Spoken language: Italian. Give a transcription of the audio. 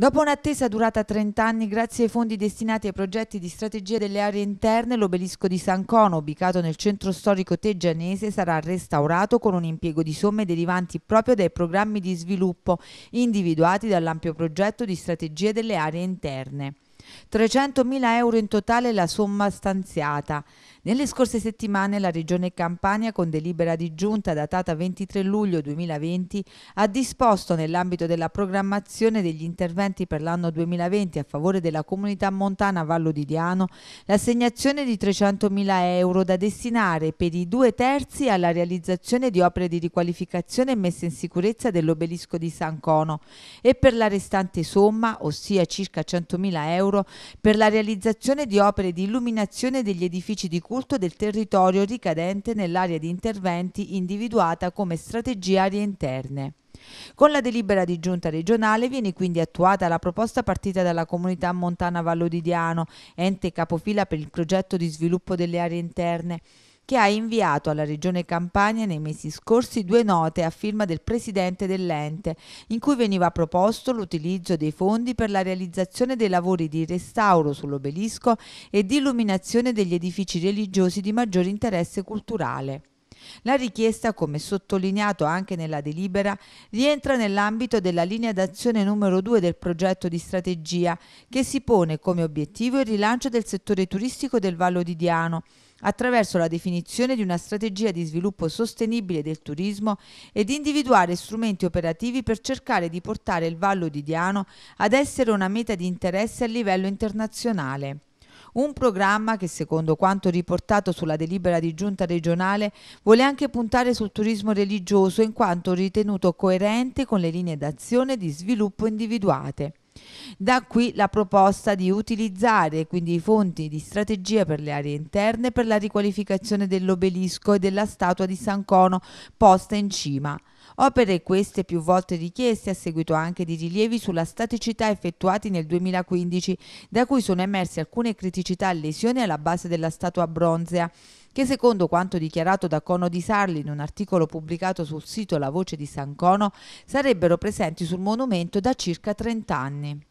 Dopo un'attesa durata 30 anni, grazie ai fondi destinati ai progetti di strategia delle aree interne, l'obelisco di San Cono, ubicato nel centro storico teggianese, sarà restaurato con un impiego di somme derivanti proprio dai programmi di sviluppo individuati dall'ampio progetto di strategia delle aree interne. 300.000 euro in totale la somma stanziata. Nelle scorse settimane la Regione Campania, con delibera di giunta datata 23 luglio 2020, ha disposto nell'ambito della programmazione degli interventi per l'anno 2020 a favore della comunità montana Vallo di Diano l'assegnazione di 300.000 euro da destinare per i due terzi alla realizzazione di opere di riqualificazione e messa in sicurezza dell'obelisco di San Cono e per la restante somma, ossia circa 100.000 euro, per la realizzazione di opere di illuminazione degli edifici di culto del territorio ricadente nell'area di interventi individuata come strategia aree interne. Con la delibera di giunta regionale viene quindi attuata la proposta partita dalla comunità montana Vallodidiano, ente capofila per il progetto di sviluppo delle aree interne, che ha inviato alla Regione Campania nei mesi scorsi due note a firma del presidente dell'ente, in cui veniva proposto l'utilizzo dei fondi per la realizzazione dei lavori di restauro sull'obelisco e di illuminazione degli edifici religiosi di maggior interesse culturale. La richiesta, come sottolineato anche nella delibera, rientra nell'ambito della linea d'azione numero 2 del progetto di strategia che si pone come obiettivo il rilancio del settore turistico del Vallo di Diano attraverso la definizione di una strategia di sviluppo sostenibile del turismo ed individuare strumenti operativi per cercare di portare il Vallo di Diano ad essere una meta di interesse a livello internazionale. Un programma che, secondo quanto riportato sulla delibera di giunta regionale, vuole anche puntare sul turismo religioso in quanto ritenuto coerente con le linee d'azione di sviluppo individuate. Da qui la proposta di utilizzare quindi i fondi di strategia per le aree interne per la riqualificazione dell'obelisco e della statua di San Cono posta in cima. Opere queste più volte richieste a seguito anche di rilievi sulla staticità effettuati nel 2015, da cui sono emerse alcune criticità e lesioni alla base della statua bronzea che secondo quanto dichiarato da Cono di Sarli in un articolo pubblicato sul sito La Voce di San Cono, sarebbero presenti sul monumento da circa 30 anni.